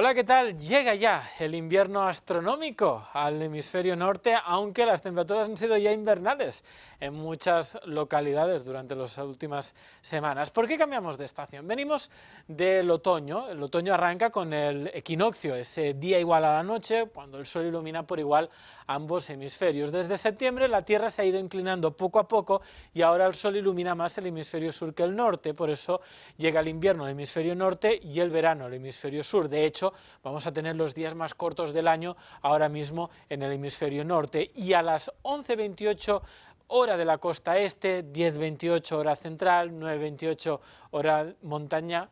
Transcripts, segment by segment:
Hola, ¿qué tal? Llega ya el invierno astronómico al hemisferio norte, aunque las temperaturas han sido ya invernales en muchas localidades durante las últimas semanas. ¿Por qué cambiamos de estación? Venimos del otoño. El otoño arranca con el equinoccio, ese día igual a la noche, cuando el sol ilumina por igual ambos hemisferios. Desde septiembre la Tierra se ha ido inclinando poco a poco y ahora el sol ilumina más el hemisferio sur que el norte. Por eso llega el invierno al hemisferio norte y el verano al hemisferio sur. De hecho, vamos a tener los días más cortos del año ahora mismo en el hemisferio norte y a las 11.28 hora de la costa este, 10.28 hora central, 9.28 hora montaña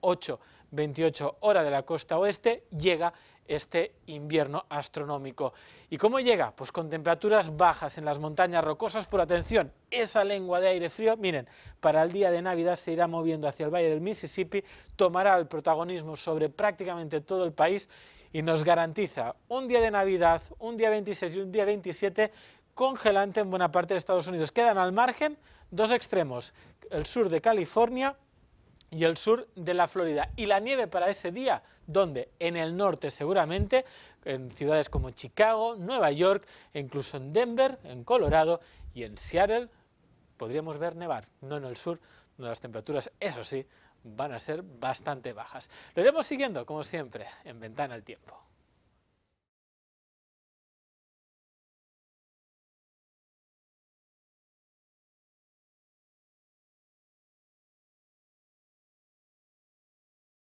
8, 28 hora de la costa oeste, llega este invierno astronómico. ¿Y cómo llega? Pues con temperaturas bajas en las montañas rocosas, por atención, esa lengua de aire frío, miren, para el día de Navidad se irá moviendo hacia el valle del Mississippi, tomará el protagonismo sobre prácticamente todo el país y nos garantiza un día de Navidad, un día 26 y un día 27 congelante en buena parte de Estados Unidos. Quedan al margen dos extremos, el sur de California y el sur de la Florida. Y la nieve para ese día, ¿dónde? En el norte seguramente, en ciudades como Chicago, Nueva York, incluso en Denver, en Colorado y en Seattle podríamos ver nevar, no en el sur, donde las temperaturas, eso sí, van a ser bastante bajas. Lo iremos siguiendo, como siempre, en Ventana al Tiempo.